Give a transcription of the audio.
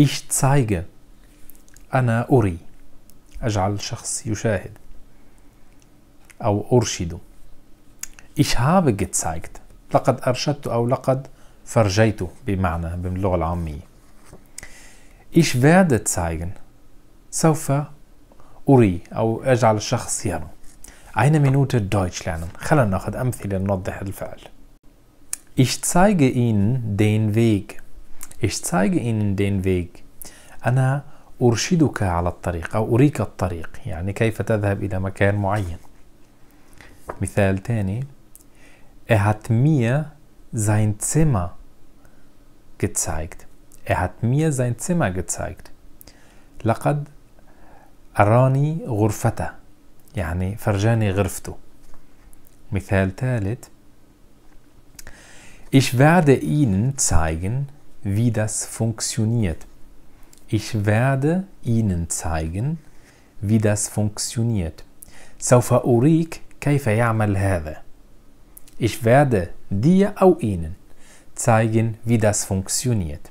Ich zeige أنا أري أجعل شخص يشاهد أو أرشد Ich habe gezeigt لقد أرشدت أو لقد فرجيت بمعنى باللغة العامية Ich werde zeigen سوف أري أو أجعل الشخص يرى Eine Minute Deutsch lernen خلنا نأخذ أمثلة نوضح الفعل Ich zeige Ihnen den Weg Ich zeige Ihnen den Weg. أنا أرشدك على الطريق أو أريك الطريق يعني كيف تذهب إلى مكان معين مثال تاني Er hat mir sein Zimmer gezeigt. Er hat mir sein Zimmer gezeigt. لقد أراني غرفته يعني فرجاني غرفته مثال ثالث Ich werde Ihnen zeigen, wie das funktioniert. Ich werde Ihnen zeigen, wie das funktioniert. سوف أريك كيف يعمل هذا. Ich werde dir auch Ihnen zeigen, wie das funktioniert.